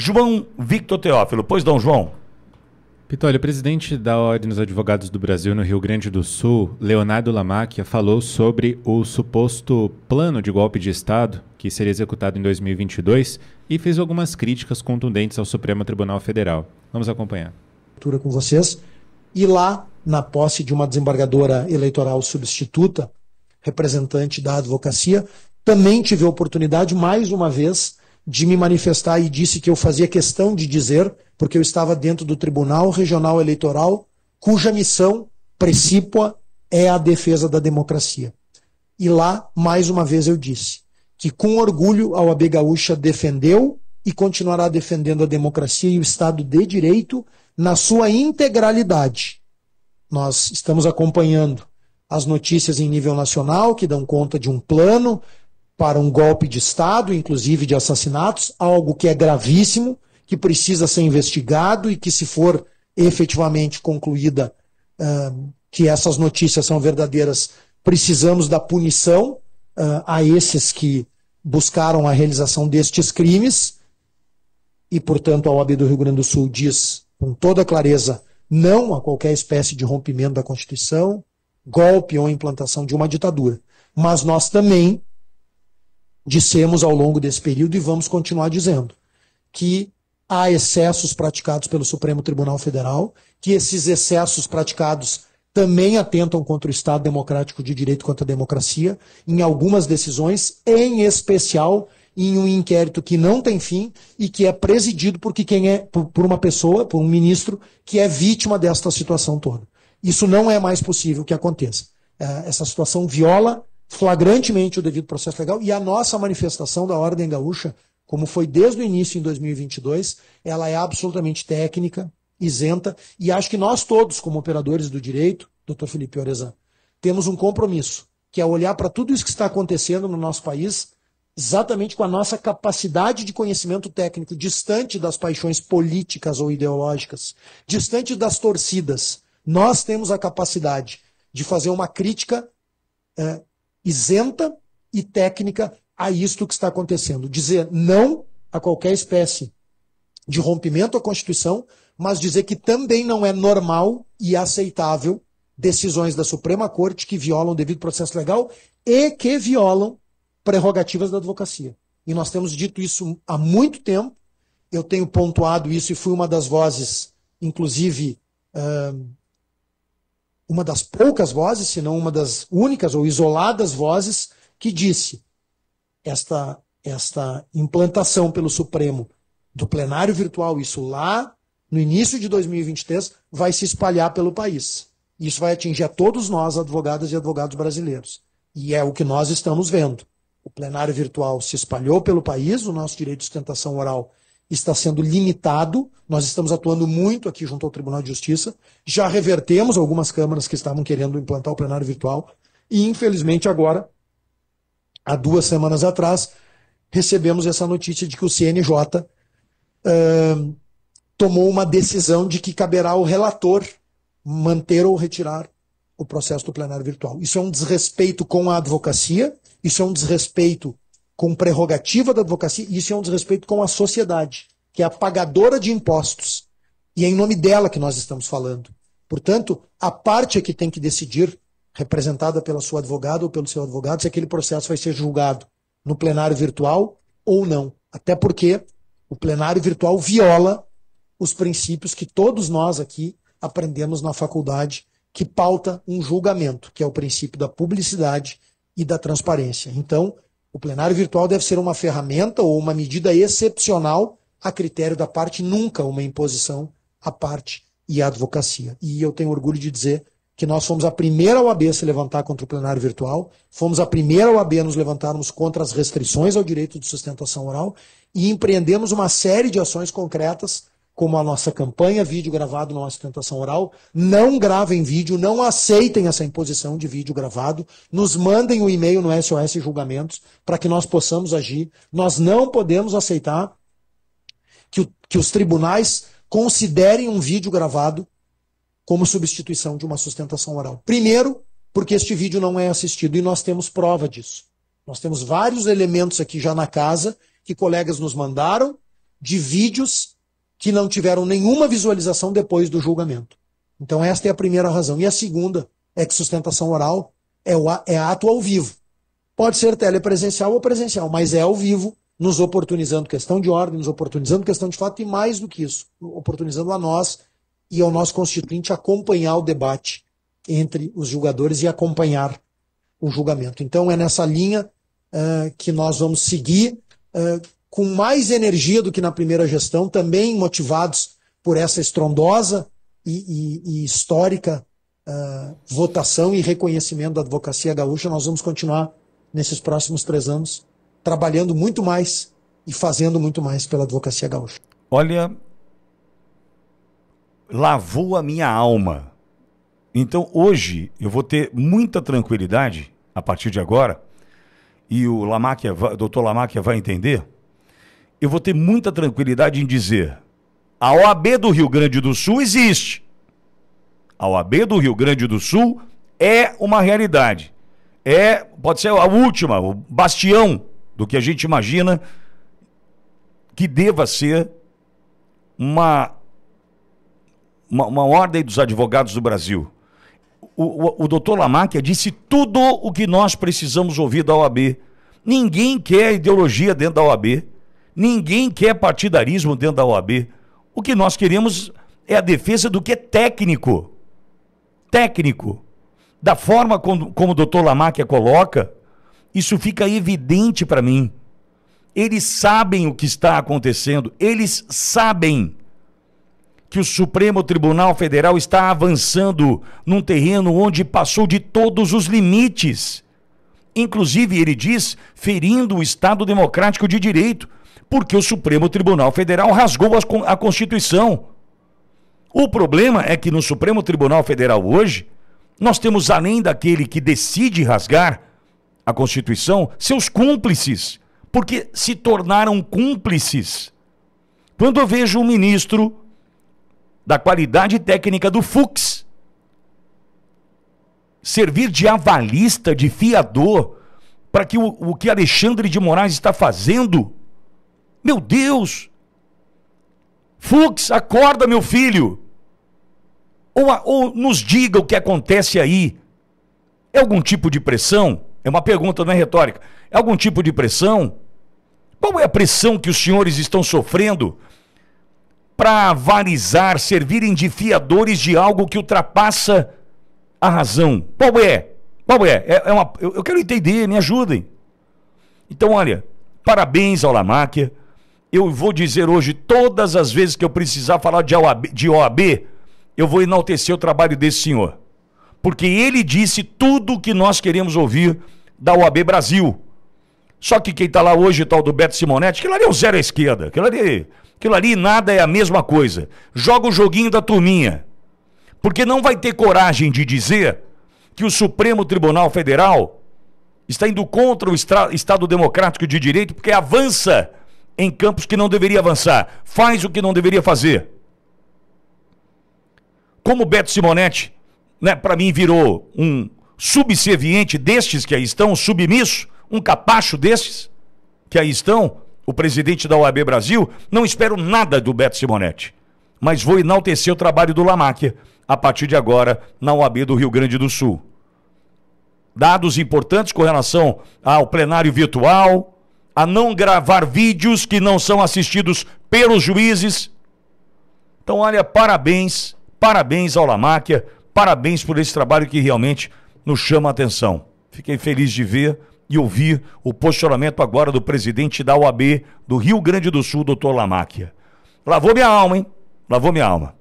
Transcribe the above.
João Victor Teófilo. Pois não, João. Pitório, o presidente da Ordem dos Advogados do Brasil no Rio Grande do Sul, Leonardo Lamacchia, falou sobre o suposto plano de golpe de Estado que seria executado em 2022 e fez algumas críticas contundentes ao Supremo Tribunal Federal. Vamos acompanhar. Com vocês. E lá, na posse de uma desembargadora eleitoral substituta, representante da advocacia, também tive a oportunidade, mais uma vez, de me manifestar e disse que eu fazia questão de dizer, porque eu estava dentro do Tribunal Regional Eleitoral, cuja missão precípua é a defesa da democracia. E lá, mais uma vez, eu disse que com orgulho a UAB Gaúcha defendeu e continuará defendendo a democracia e o Estado de Direito na sua integralidade. Nós estamos acompanhando as notícias em nível nacional, que dão conta de um plano para um golpe de Estado, inclusive de assassinatos, algo que é gravíssimo, que precisa ser investigado e que, se for efetivamente concluída uh, que essas notícias são verdadeiras, precisamos da punição uh, a esses que buscaram a realização destes crimes. E, portanto, a OAB do Rio Grande do Sul diz com toda clareza não a qualquer espécie de rompimento da Constituição, golpe ou implantação de uma ditadura. Mas nós também dissemos ao longo desse período e vamos continuar dizendo que há excessos praticados pelo Supremo Tribunal Federal, que esses excessos praticados também atentam contra o Estado Democrático de Direito contra a democracia, em algumas decisões, em especial em um inquérito que não tem fim e que é presidido por quem é por uma pessoa, por um ministro que é vítima desta situação toda. Isso não é mais possível que aconteça. Eh, essa situação viola flagrantemente o devido processo legal e a nossa manifestação da Ordem Gaúcha, como foi desde o início em 2022, ela é absolutamente técnica, isenta e acho que nós todos, como operadores do direito, doutor Felipe Orezan, temos um compromisso, que é olhar para tudo isso que está acontecendo no nosso país exatamente com a nossa capacidade de conhecimento técnico, distante das paixões políticas ou ideológicas, distante das torcidas. Nós temos a capacidade de fazer uma crítica é, isenta e técnica a isto que está acontecendo. Dizer não a qualquer espécie de rompimento à Constituição, mas dizer que também não é normal e aceitável decisões da Suprema Corte que violam o devido processo legal e que violam prerrogativas da advocacia. E nós temos dito isso há muito tempo, eu tenho pontuado isso e fui uma das vozes, inclusive, uh, uma das poucas vozes, se não uma das únicas ou isoladas vozes, que disse esta, esta implantação pelo Supremo do plenário virtual, isso lá no início de 2023, vai se espalhar pelo país. Isso vai atingir a todos nós, advogadas e advogados brasileiros. E é o que nós estamos vendo. O plenário virtual se espalhou pelo país, o nosso direito de sustentação oral está sendo limitado. Nós estamos atuando muito aqui junto ao Tribunal de Justiça. Já revertemos algumas câmaras que estavam querendo implantar o plenário virtual. E, infelizmente, agora, há duas semanas atrás, recebemos essa notícia de que o CNJ uh, tomou uma decisão de que caberá ao relator manter ou retirar o processo do plenário virtual. Isso é um desrespeito com a advocacia, isso é um desrespeito com prerrogativa da advocacia, isso é um desrespeito com a sociedade, que é a pagadora de impostos. E é em nome dela que nós estamos falando. Portanto, a parte é que tem que decidir, representada pela sua advogada ou pelo seu advogado, se aquele processo vai ser julgado no plenário virtual ou não. Até porque o plenário virtual viola os princípios que todos nós aqui aprendemos na faculdade, que pauta um julgamento, que é o princípio da publicidade e da transparência. Então, o plenário virtual deve ser uma ferramenta ou uma medida excepcional a critério da parte, nunca uma imposição à parte e à advocacia. E eu tenho orgulho de dizer que nós fomos a primeira OAB a se levantar contra o plenário virtual, fomos a primeira OAB a nos levantarmos contra as restrições ao direito de sustentação oral e empreendemos uma série de ações concretas como a nossa campanha, vídeo gravado na sustentação oral. Não gravem vídeo, não aceitem essa imposição de vídeo gravado. Nos mandem o um e-mail no SOS Julgamentos para que nós possamos agir. Nós não podemos aceitar que, o, que os tribunais considerem um vídeo gravado como substituição de uma sustentação oral. Primeiro, porque este vídeo não é assistido e nós temos prova disso. Nós temos vários elementos aqui já na casa que colegas nos mandaram de vídeos que não tiveram nenhuma visualização depois do julgamento. Então, esta é a primeira razão. E a segunda é que sustentação oral é, o, é ato ao vivo. Pode ser telepresencial ou presencial, mas é ao vivo, nos oportunizando questão de ordem, nos oportunizando questão de fato e mais do que isso, oportunizando a nós e ao nosso constituinte acompanhar o debate entre os julgadores e acompanhar o julgamento. Então, é nessa linha uh, que nós vamos seguir. Uh, com mais energia do que na primeira gestão, também motivados por essa estrondosa e, e, e histórica uh, votação e reconhecimento da advocacia gaúcha. Nós vamos continuar nesses próximos três anos trabalhando muito mais e fazendo muito mais pela advocacia gaúcha. Olha, lavou a minha alma. Então hoje eu vou ter muita tranquilidade a partir de agora, e o Lamáquia, doutor Lamáquia vai entender eu vou ter muita tranquilidade em dizer: a OAB do Rio Grande do Sul existe. A OAB do Rio Grande do Sul é uma realidade. É, pode ser a última, o bastião do que a gente imagina que deva ser uma, uma, uma ordem dos advogados do Brasil. O, o, o doutor Lamarck disse tudo o que nós precisamos ouvir da OAB. Ninguém quer ideologia dentro da OAB. Ninguém quer partidarismo dentro da OAB. O que nós queremos é a defesa do que é técnico. Técnico. Da forma como, como o doutor Lamarck coloca, isso fica evidente para mim. Eles sabem o que está acontecendo, eles sabem que o Supremo Tribunal Federal está avançando num terreno onde passou de todos os limites. Inclusive, ele diz, ferindo o Estado Democrático de Direito porque o Supremo Tribunal Federal rasgou a Constituição. O problema é que no Supremo Tribunal Federal hoje, nós temos, além daquele que decide rasgar a Constituição, seus cúmplices, porque se tornaram cúmplices. Quando eu vejo um ministro da qualidade técnica do Fux servir de avalista, de fiador, para que o, o que Alexandre de Moraes está fazendo meu Deus! Fux, acorda, meu filho! Ou, ou nos diga o que acontece aí. É algum tipo de pressão? É uma pergunta, não é retórica. É algum tipo de pressão? Qual é a pressão que os senhores estão sofrendo para avalizar, servirem de fiadores de algo que ultrapassa a razão? Qual é? Qual é? é, é uma, eu, eu quero entender, me ajudem. Então, olha, parabéns ao Lamáquia eu vou dizer hoje, todas as vezes que eu precisar falar de OAB, de OAB eu vou enaltecer o trabalho desse senhor. Porque ele disse tudo o que nós queremos ouvir da OAB Brasil. Só que quem está lá hoje, tal do Beto Simonetti, aquilo ali é o zero à esquerda. Aquilo ali, aquilo ali nada é a mesma coisa. Joga o joguinho da turminha. Porque não vai ter coragem de dizer que o Supremo Tribunal Federal está indo contra o Estado Democrático de Direito porque avança em campos que não deveria avançar, faz o que não deveria fazer. Como Beto Simonetti, né, para mim virou um subserviente destes que aí estão, um submisso, um capacho destes que aí estão, o presidente da OAB Brasil, não espero nada do Beto Simonetti, mas vou enaltecer o trabalho do Lamáquia a partir de agora na OAB do Rio Grande do Sul. Dados importantes com relação ao plenário virtual, a não gravar vídeos que não são assistidos pelos juízes. Então, olha, parabéns, parabéns ao Lamáquia, parabéns por esse trabalho que realmente nos chama a atenção. Fiquei feliz de ver e ouvir o posicionamento agora do presidente da OAB do Rio Grande do Sul, doutor Lamáquia. Lavou minha alma, hein? Lavou minha alma.